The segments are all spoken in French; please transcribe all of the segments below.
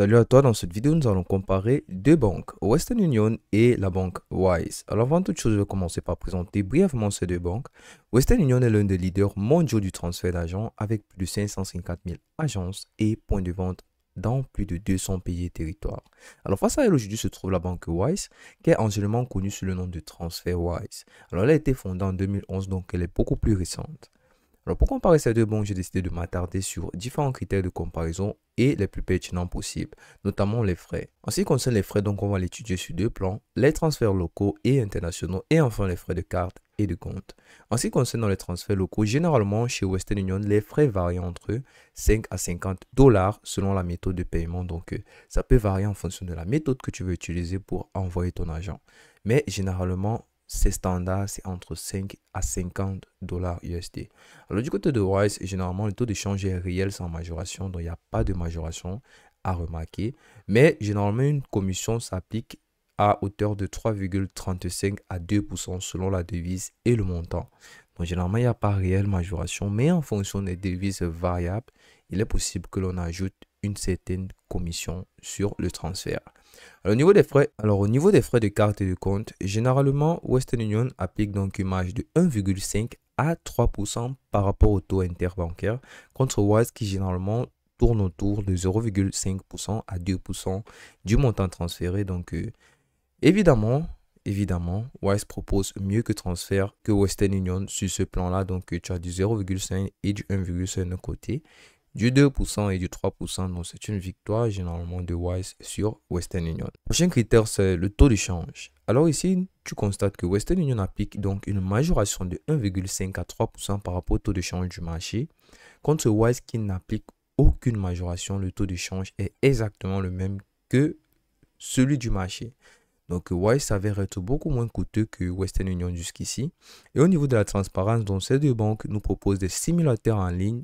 Salut à toi, dans cette vidéo nous allons comparer deux banques, Western Union et la banque Wise. Alors avant toute chose, je vais commencer par présenter brièvement ces deux banques. Western Union est l'un des leaders mondiaux du transfert d'argent avec plus de 550 000 agences et points de vente dans plus de 200 pays et territoires. Alors face à elle aujourd'hui se trouve la banque Wise, qui est anciennement connue sous le nom de Wise. Alors elle a été fondée en 2011, donc elle est beaucoup plus récente. Alors pour comparer ces deux banques, j'ai décidé de m'attarder sur différents critères de comparaison les plus pertinents possibles, notamment les frais. En ce qui concerne les frais, donc on va l'étudier sur deux plans, les transferts locaux et internationaux et enfin les frais de carte et de compte. En ce qui concerne les transferts locaux, généralement chez Western Union, les frais varient entre 5 à 50 dollars selon la méthode de paiement. Donc euh, ça peut varier en fonction de la méthode que tu veux utiliser pour envoyer ton argent. Mais généralement, c'est standard, c'est entre 5 à 50 dollars USD. Alors du côté de Wise, généralement le taux de est réel sans majoration, donc il n'y a pas de majoration à remarquer. Mais généralement une commission s'applique à hauteur de 3,35 à 2% selon la devise et le montant. Donc généralement il n'y a pas réelle majoration, mais en fonction des devises variables, il est possible que l'on ajoute une certaine commission sur le transfert au niveau des frais, alors au niveau des frais de carte et de compte, généralement Western Union applique donc une marge de 1,5 à 3% par rapport au taux interbancaire contre Wise qui généralement tourne autour de 0,5% à 2% du montant transféré. Donc euh, évidemment, évidemment, Wise propose mieux que transfert que Western Union sur ce plan-là. Donc tu as du 0,5 et du 1,5 d'un côté du 2% et du 3%. Donc, c'est une victoire généralement de Wise sur Western Union. prochain critère, c'est le taux de change. Alors ici, tu constates que Western Union applique donc une majoration de 1,5 à 3% par rapport au taux de change du marché, contre Wise qui n'applique aucune majoration. Le taux de change est exactement le même que celui du marché. Donc Wise s'avère être beaucoup moins coûteux que Western Union jusqu'ici. Et au niveau de la transparence, donc, ces deux banques nous proposent des simulateurs en ligne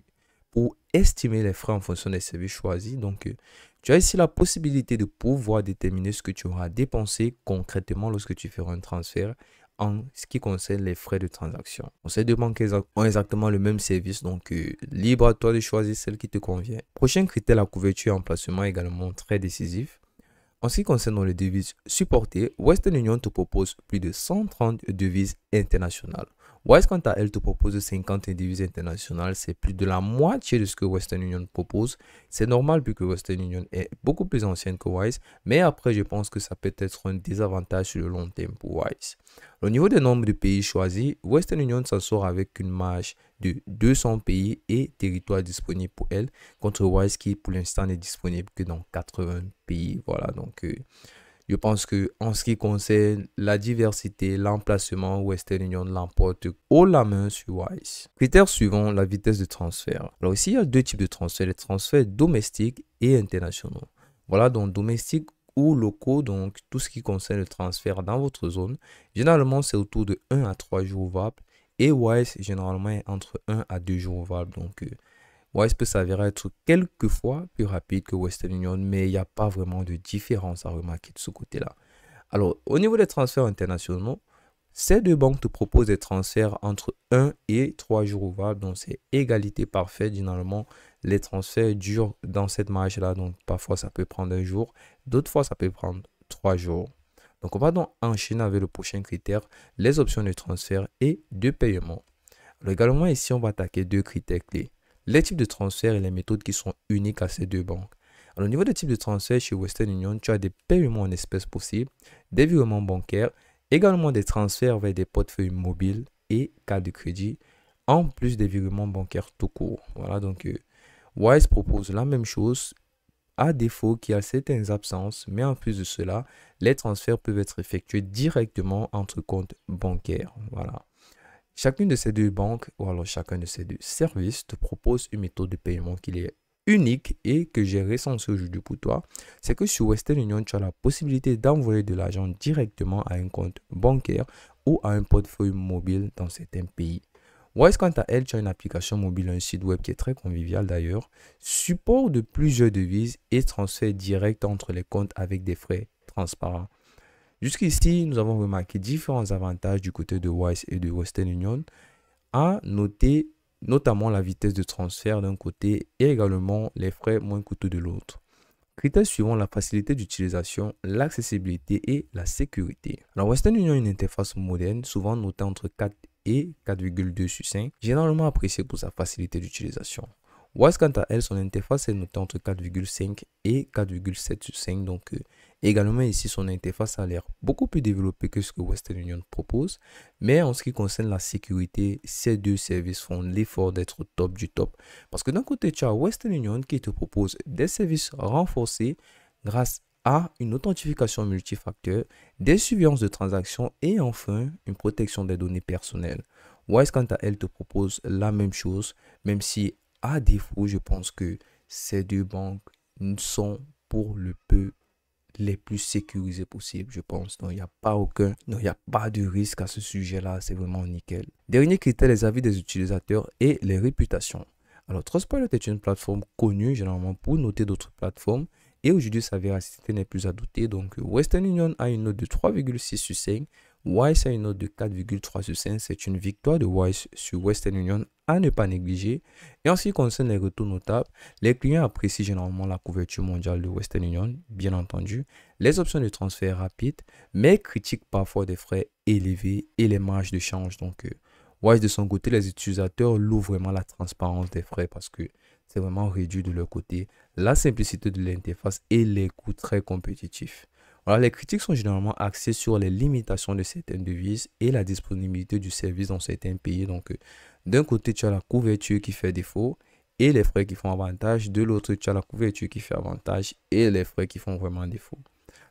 estimer les frais en fonction des services choisis. Donc, euh, tu as ici la possibilité de pouvoir déterminer ce que tu auras dépensé concrètement lorsque tu feras un transfert en ce qui concerne les frais de transaction. On sait deux banques ont exactement le même service, donc euh, libre à toi de choisir celle qui te convient. Prochain critère, la couverture et emplacement également très décisif. En ce qui concerne les devises supportées, Western Union te propose plus de 130 devises internationales. Wise, à elle, te propose 50 individus internationales. C'est plus de la moitié de ce que Western Union propose. C'est normal que Western Union est beaucoup plus ancienne que Wise. Mais après, je pense que ça peut être un désavantage sur le long terme pour Wise. Au niveau des nombres de pays choisis, Western Union s'en sort avec une marge de 200 pays et territoires disponibles pour elle, contre Wise qui, pour l'instant, n'est disponible que dans 80 pays. Voilà, donc... Euh, je pense que en ce qui concerne la diversité, l'emplacement, Western Union l'emporte haut la main sur Wise. Critère suivant, la vitesse de transfert. Alors ici, il y a deux types de transferts, les transferts domestiques et internationaux. Voilà, donc domestiques ou locaux, donc tout ce qui concerne le transfert dans votre zone. Généralement, c'est autour de 1 à 3 jours ouvrables et Wise, généralement, est entre 1 à 2 jours ouvrables. Donc, euh, que peut s'avérer être quelques plus rapide que Western Union, mais il n'y a pas vraiment de différence à remarquer de ce côté-là. Alors, au niveau des transferts internationaux, ces deux banques te proposent des transferts entre 1 et 3 jours ouvrables, donc c'est égalité parfaite. Généralement, les transferts durent dans cette marge-là, donc parfois ça peut prendre un jour, d'autres fois ça peut prendre 3 jours. Donc on va donc enchaîner avec le prochain critère, les options de transfert et de paiement. Alors également ici, on va attaquer deux critères clés les types de transferts et les méthodes qui sont uniques à ces deux banques. Alors, au niveau des types de transferts chez Western Union, tu as des paiements en espèces possibles, des virements bancaires, également des transferts vers des portefeuilles mobiles et cas de crédit, en plus des virements bancaires tout court. Voilà, donc euh, Wise propose la même chose, à défaut qu'il y a certaines absences, mais en plus de cela, les transferts peuvent être effectués directement entre comptes bancaires. Voilà. Chacune de ces deux banques ou alors chacun de ces deux services te propose une méthode de paiement qui est unique et que j'ai recensé aujourd'hui pour toi, c'est que sur Western Union, tu as la possibilité d'envoyer de l'argent directement à un compte bancaire ou à un portefeuille mobile dans certains pays. Wise, quant à elle, tu as une application mobile, un site web qui est très convivial d'ailleurs, support de plusieurs devises et transfert direct entre les comptes avec des frais transparents. Jusqu'ici, nous avons remarqué différents avantages du côté de Wise et de Western Union, à noter notamment la vitesse de transfert d'un côté et également les frais moins coûteux de l'autre. Critères suivants, la facilité d'utilisation, l'accessibilité et la sécurité. La Western Union est une interface moderne, souvent notée entre 4 et 4,2 sur 5, généralement appréciée pour sa facilité d'utilisation. Wise, quant à elle, son interface est notée entre 4,5 et 4,7 sur 5. Donc, euh, également ici, son interface a l'air beaucoup plus développée que ce que Western Union propose. Mais en ce qui concerne la sécurité, ces deux services font l'effort d'être au top du top. Parce que d'un côté, tu as Western Union qui te propose des services renforcés grâce à une authentification multifacteur, des surveillances de transactions et enfin une protection des données personnelles. Wise, quant à elle, te propose la même chose, même si à défaut, je pense que ces deux banques sont pour le peu les plus sécurisées possibles. je pense. Donc, il n'y a pas aucun, il n'y a pas de risque à ce sujet-là. C'est vraiment nickel. Dernier critère, les avis des utilisateurs et les réputations. Alors, Trustpilot est une plateforme connue généralement pour noter d'autres plateformes. Et aujourd'hui, sa véracité n'est plus à douter. Donc, Western Union a une note de 3,6 sur 5. Wise a une note de 4,3 sur 5. C'est une victoire de Wise sur Western Union à ne pas négliger. Et en ce qui concerne les retours notables, les clients apprécient généralement la couverture mondiale de Western Union, bien entendu, les options de transfert rapides, mais critiquent parfois des frais élevés et les marges de change. Donc, euh, Wise, de son côté, les utilisateurs louent vraiment la transparence des frais parce que c'est vraiment réduit de leur côté, la simplicité de l'interface et les coûts très compétitifs. Alors, les critiques sont généralement axées sur les limitations de certaines devises et la disponibilité du service dans certains pays. Donc, euh, d'un côté, tu as la couverture qui fait défaut et les frais qui font avantage. De l'autre, tu as la couverture qui fait avantage et les frais qui font vraiment défaut.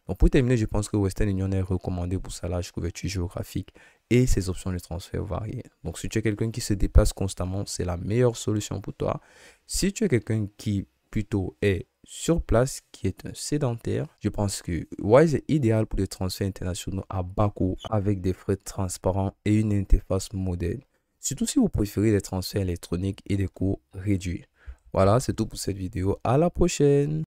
Donc, pour terminer, je pense que Western Union est recommandé pour sa large couverture géographique et ses options de transfert variées. Donc, si tu es quelqu'un qui se déplace constamment, c'est la meilleure solution pour toi. Si tu es quelqu'un qui plutôt est sur place qui est un sédentaire. Je pense que Wise est idéal pour des transferts internationaux à bas coût avec des frais transparents et une interface moderne, Surtout si vous préférez des transferts électroniques et des coûts réduits. Voilà, c'est tout pour cette vidéo. À la prochaine